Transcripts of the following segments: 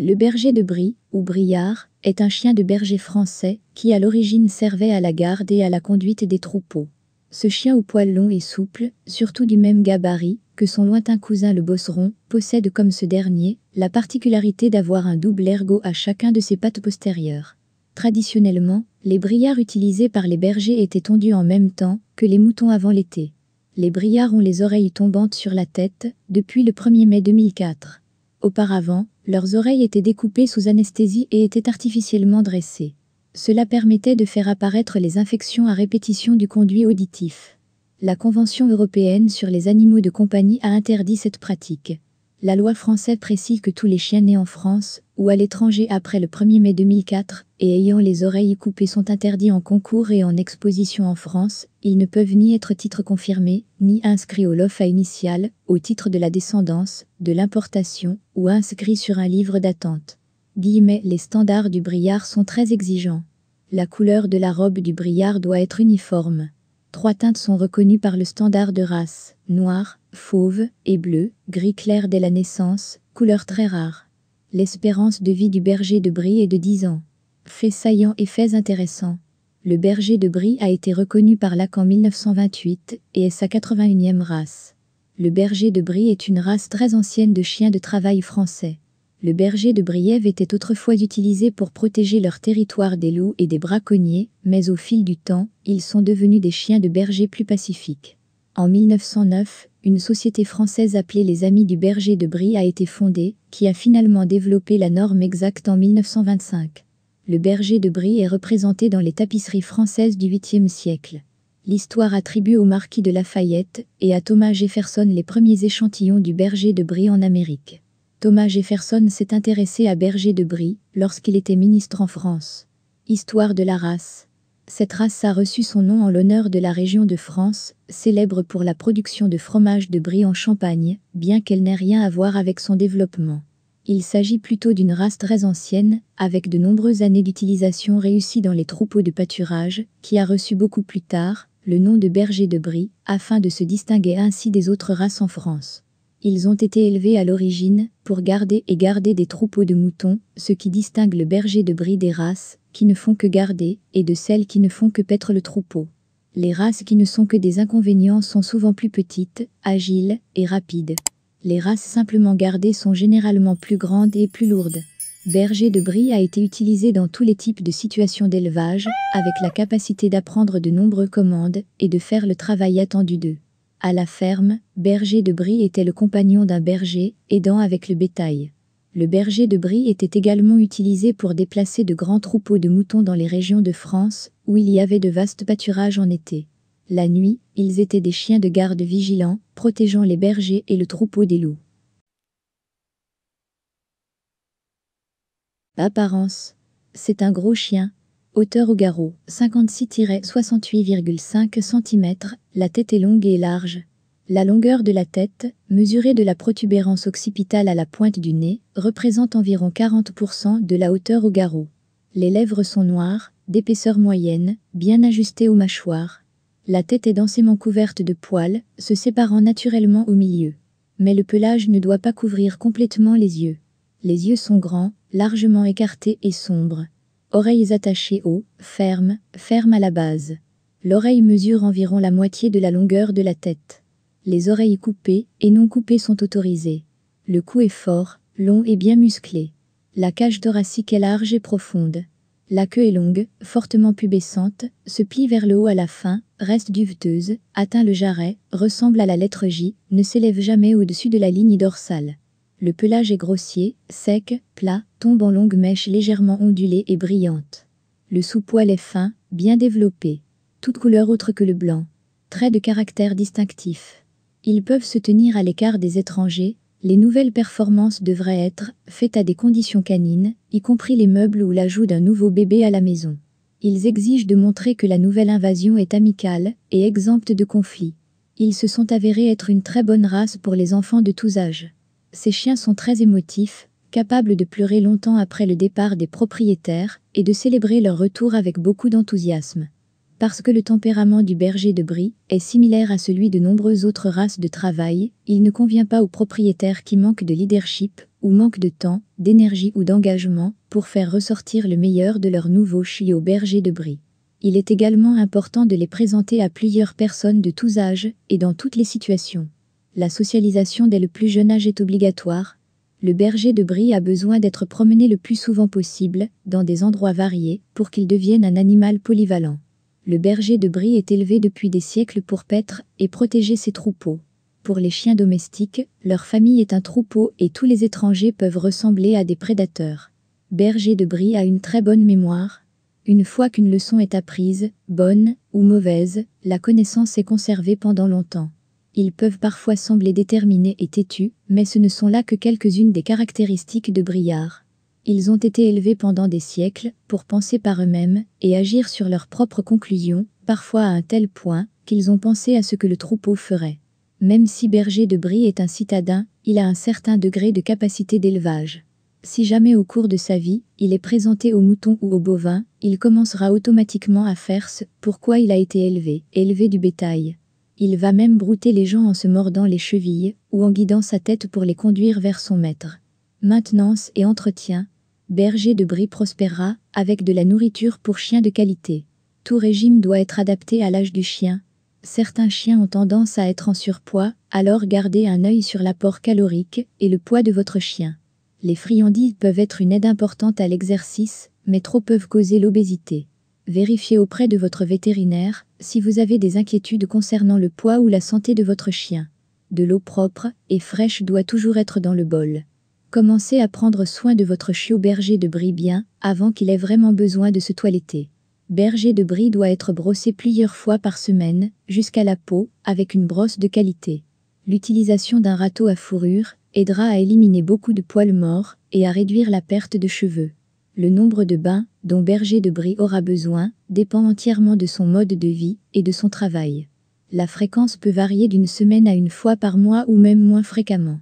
Le berger de Brie, ou Briard, est un chien de berger français qui à l'origine servait à la garde et à la conduite des troupeaux. Ce chien au poil long et souple, surtout du même gabarit que son lointain cousin le bosseron, possède comme ce dernier la particularité d'avoir un double ergot à chacun de ses pattes postérieures. Traditionnellement, les briards utilisés par les bergers étaient tondus en même temps que les moutons avant l'été. Les briards ont les oreilles tombantes sur la tête depuis le 1er mai 2004. Auparavant, leurs oreilles étaient découpées sous anesthésie et étaient artificiellement dressées. Cela permettait de faire apparaître les infections à répétition du conduit auditif. La Convention européenne sur les animaux de compagnie a interdit cette pratique la loi française précise que tous les chiens nés en France ou à l'étranger après le 1er mai 2004 et ayant les oreilles coupées sont interdits en concours et en exposition en France, ils ne peuvent ni être titres confirmés, ni inscrits au LOFA initial, au titre de la descendance, de l'importation, ou inscrits sur un livre d'attente. Guillemets, les standards du brillard sont très exigeants. La couleur de la robe du brillard doit être uniforme. Trois teintes sont reconnues par le standard de race, noir, fauve et bleu, gris clair dès la naissance, couleur très rare. L'espérance de vie du berger de Brie est de 10 ans. Faits saillants et faits intéressants. Le berger de Brie a été reconnu par l'AC en 1928 et est sa 81e race. Le berger de Brie est une race très ancienne de chiens de travail français le berger de Briève était autrefois utilisé pour protéger leur territoire des loups et des braconniers, mais au fil du temps, ils sont devenus des chiens de berger plus pacifiques. En 1909, une société française appelée les Amis du berger de Brie a été fondée, qui a finalement développé la norme exacte en 1925. Le berger de Brie est représenté dans les tapisseries françaises du 8e siècle. L'histoire attribue au marquis de Lafayette et à Thomas Jefferson les premiers échantillons du berger de Brie en Amérique. Thomas Jefferson s'est intéressé à Berger de Brie lorsqu'il était ministre en France. Histoire de la race. Cette race a reçu son nom en l'honneur de la région de France, célèbre pour la production de fromage de Brie en Champagne, bien qu'elle n'ait rien à voir avec son développement. Il s'agit plutôt d'une race très ancienne, avec de nombreuses années d'utilisation réussie dans les troupeaux de pâturage, qui a reçu beaucoup plus tard le nom de berger de Brie, afin de se distinguer ainsi des autres races en France. Ils ont été élevés à l'origine pour garder et garder des troupeaux de moutons, ce qui distingue le berger de brie des races qui ne font que garder et de celles qui ne font que paître le troupeau. Les races qui ne sont que des inconvénients sont souvent plus petites, agiles et rapides. Les races simplement gardées sont généralement plus grandes et plus lourdes. Berger de brie a été utilisé dans tous les types de situations d'élevage, avec la capacité d'apprendre de nombreuses commandes et de faire le travail attendu d'eux. À la ferme, Berger de Brie était le compagnon d'un berger, aidant avec le bétail. Le berger de Brie était également utilisé pour déplacer de grands troupeaux de moutons dans les régions de France, où il y avait de vastes pâturages en été. La nuit, ils étaient des chiens de garde vigilants, protégeant les bergers et le troupeau des loups. Apparence. C'est un gros chien, Hauteur au garrot, 56-68,5 cm, la tête est longue et large. La longueur de la tête, mesurée de la protubérance occipitale à la pointe du nez, représente environ 40% de la hauteur au garrot. Les lèvres sont noires, d'épaisseur moyenne, bien ajustées aux mâchoires. La tête est densément couverte de poils, se séparant naturellement au milieu. Mais le pelage ne doit pas couvrir complètement les yeux. Les yeux sont grands, largement écartés et sombres. Oreilles attachées haut, fermes, fermes à la base. L'oreille mesure environ la moitié de la longueur de la tête. Les oreilles coupées et non coupées sont autorisées. Le cou est fort, long et bien musclé. La cage thoracique est large et profonde. La queue est longue, fortement pubescente, se plie vers le haut à la fin, reste duveteuse, atteint le jarret, ressemble à la lettre J, ne s'élève jamais au-dessus de la ligne dorsale. Le pelage est grossier, sec, plat, tombe en longues mèches légèrement ondulées et brillantes. Le sous-poil est fin, bien développé. Toute couleur autre que le blanc. Traits de caractère distinctif. Ils peuvent se tenir à l'écart des étrangers, les nouvelles performances devraient être faites à des conditions canines, y compris les meubles ou l'ajout d'un nouveau bébé à la maison. Ils exigent de montrer que la nouvelle invasion est amicale et exempte de conflits. Ils se sont avérés être une très bonne race pour les enfants de tous âges. Ces chiens sont très émotifs, capables de pleurer longtemps après le départ des propriétaires et de célébrer leur retour avec beaucoup d'enthousiasme. Parce que le tempérament du berger de Brie est similaire à celui de nombreuses autres races de travail, il ne convient pas aux propriétaires qui manquent de leadership ou manquent de temps, d'énergie ou d'engagement pour faire ressortir le meilleur de leur nouveau chiot berger de Brie. Il est également important de les présenter à plusieurs personnes de tous âges et dans toutes les situations. La socialisation dès le plus jeune âge est obligatoire. Le berger de Brie a besoin d'être promené le plus souvent possible, dans des endroits variés, pour qu'il devienne un animal polyvalent. Le berger de Brie est élevé depuis des siècles pour paître et protéger ses troupeaux. Pour les chiens domestiques, leur famille est un troupeau et tous les étrangers peuvent ressembler à des prédateurs. Berger de Brie a une très bonne mémoire. Une fois qu'une leçon est apprise, bonne ou mauvaise, la connaissance est conservée pendant longtemps. Ils peuvent parfois sembler déterminés et têtus, mais ce ne sont là que quelques-unes des caractéristiques de Briard. Ils ont été élevés pendant des siècles pour penser par eux-mêmes et agir sur leurs propres conclusions, parfois à un tel point qu'ils ont pensé à ce que le troupeau ferait. Même si Berger de Brie est un citadin, il a un certain degré de capacité d'élevage. Si jamais au cours de sa vie, il est présenté aux moutons ou aux bovins, il commencera automatiquement à faire ce pourquoi il a été élevé, élevé du bétail. Il va même brouter les gens en se mordant les chevilles ou en guidant sa tête pour les conduire vers son maître. Maintenance et entretien. Berger de Brie prospérera avec de la nourriture pour chiens de qualité. Tout régime doit être adapté à l'âge du chien. Certains chiens ont tendance à être en surpoids, alors gardez un œil sur l'apport calorique et le poids de votre chien. Les friandises peuvent être une aide importante à l'exercice, mais trop peuvent causer l'obésité. Vérifiez auprès de votre vétérinaire si vous avez des inquiétudes concernant le poids ou la santé de votre chien. De l'eau propre et fraîche doit toujours être dans le bol. Commencez à prendre soin de votre chiot berger de brie bien avant qu'il ait vraiment besoin de se toiletter. Berger de brie doit être brossé plusieurs fois par semaine, jusqu'à la peau, avec une brosse de qualité. L'utilisation d'un râteau à fourrure aidera à éliminer beaucoup de poils morts et à réduire la perte de cheveux. Le nombre de bains dont Berger de Brie aura besoin dépend entièrement de son mode de vie et de son travail. La fréquence peut varier d'une semaine à une fois par mois ou même moins fréquemment.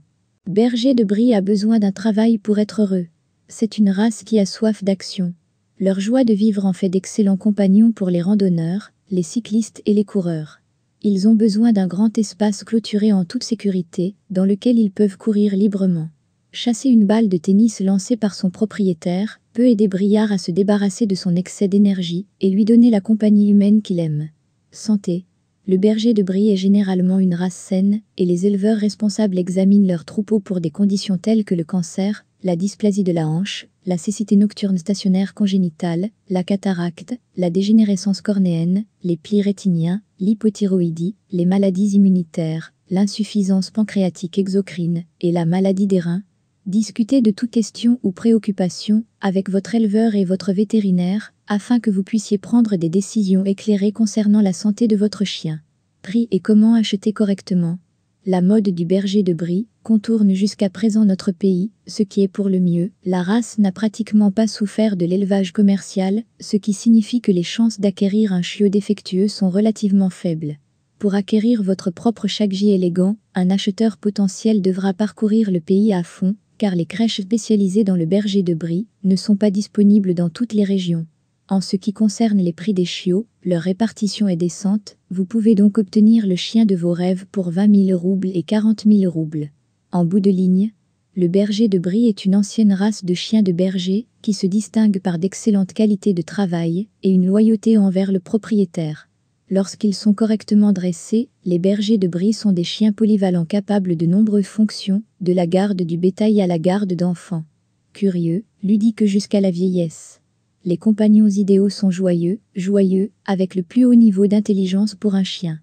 Berger de Brie a besoin d'un travail pour être heureux. C'est une race qui a soif d'action. Leur joie de vivre en fait d'excellents compagnons pour les randonneurs, les cyclistes et les coureurs. Ils ont besoin d'un grand espace clôturé en toute sécurité, dans lequel ils peuvent courir librement. Chasser une balle de tennis lancée par son propriétaire peut aider Briard à se débarrasser de son excès d'énergie et lui donner la compagnie humaine qu'il aime. Santé. Le berger de Brie est généralement une race saine et les éleveurs responsables examinent leurs troupeaux pour des conditions telles que le cancer, la dysplasie de la hanche, la cécité nocturne stationnaire congénitale, la cataracte, la dégénérescence cornéenne, les plis rétiniens, l'hypothyroïdie, les maladies immunitaires, l'insuffisance pancréatique exocrine et la maladie des reins, Discutez de toute question ou préoccupation avec votre éleveur et votre vétérinaire afin que vous puissiez prendre des décisions éclairées concernant la santé de votre chien. Prix et comment acheter correctement. La mode du berger de brie contourne jusqu'à présent notre pays, ce qui est pour le mieux. La race n'a pratiquement pas souffert de l'élevage commercial, ce qui signifie que les chances d'acquérir un chiot défectueux sont relativement faibles. Pour acquérir votre propre chaggy élégant, un acheteur potentiel devra parcourir le pays à fond, car les crèches spécialisées dans le berger de Brie ne sont pas disponibles dans toutes les régions. En ce qui concerne les prix des chiots, leur répartition est décente, vous pouvez donc obtenir le chien de vos rêves pour 20 000 roubles et 40 000 roubles. En bout de ligne, le berger de Brie est une ancienne race de chiens de berger qui se distingue par d'excellentes qualités de travail et une loyauté envers le propriétaire. Lorsqu'ils sont correctement dressés, les bergers de brie sont des chiens polyvalents capables de nombreuses fonctions, de la garde du bétail à la garde d'enfants. Curieux, ludique jusqu'à la vieillesse. Les compagnons idéaux sont joyeux, joyeux, avec le plus haut niveau d'intelligence pour un chien.